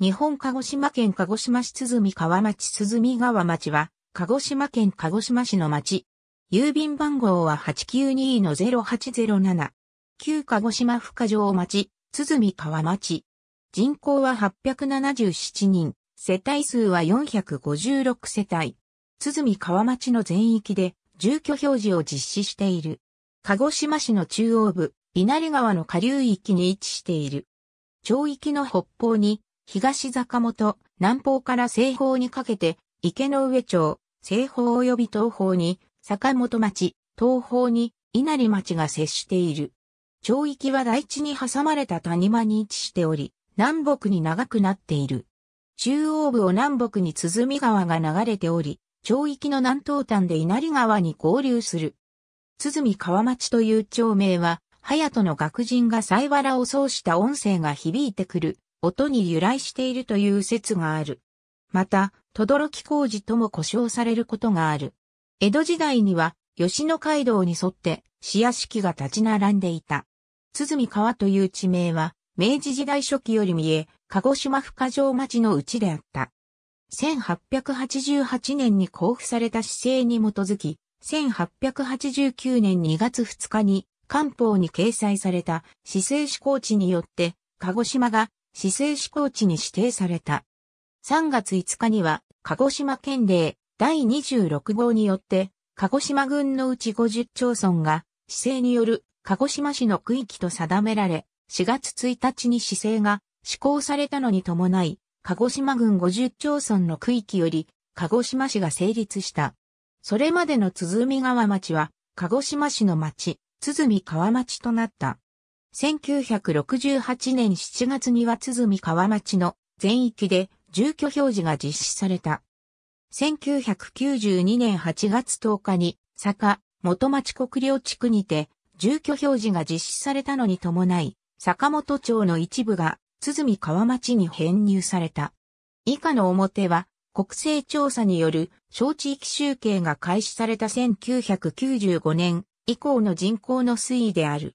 日本鹿児島県鹿児島市見川町見川町は、鹿児島県鹿児島市の町。郵便番号は892-0807。旧鹿児島深城町、見川町。人口は877人、世帯数は456世帯。見川町の全域で住居表示を実施している。鹿児島市の中央部、稲荷川の下流域に位置している。町域の北方に東坂本、南方から西方にかけて、池の上町、西方及び東方に、坂本町、東方に、稲荷町が接している。町域は大地に挟まれた谷間に位置しており、南北に長くなっている。中央部を南北に鼓川が流れており、町域の南東端で稲荷川に合流する。鼓川町という町名は、隼人の学人が西原を奏した音声が響いてくる音に由来しているという説がある。また、轟工事とも呼称されることがある。江戸時代には、吉野街道に沿って、市屋敷が立ち並んでいた。鼓川という地名は、明治時代初期より見え、鹿児島深城町のうちであった。1888年に交付された市政に基づき、1889年2月2日に、官報に掲載された市政施行地によって、鹿児島が市政施行地に指定された。3月5日には、鹿児島県令第26号によって、鹿児島郡のうち50町村が、市政による鹿児島市の区域と定められ、4月1日に市政が施行されたのに伴い、鹿児島郡50町村の区域より、鹿児島市が成立した。それまでの鼓川町は、鹿児島市の町、鼓川町となった。1968年7月には鼓川町の全域で住居表示が実施された。1992年8月10日に坂元町国領地区にて住居表示が実施されたのに伴い、坂本町の一部が鼓川町に編入された。以下の表は国勢調査による小地域集計が開始された1995年以降の人口の推移である。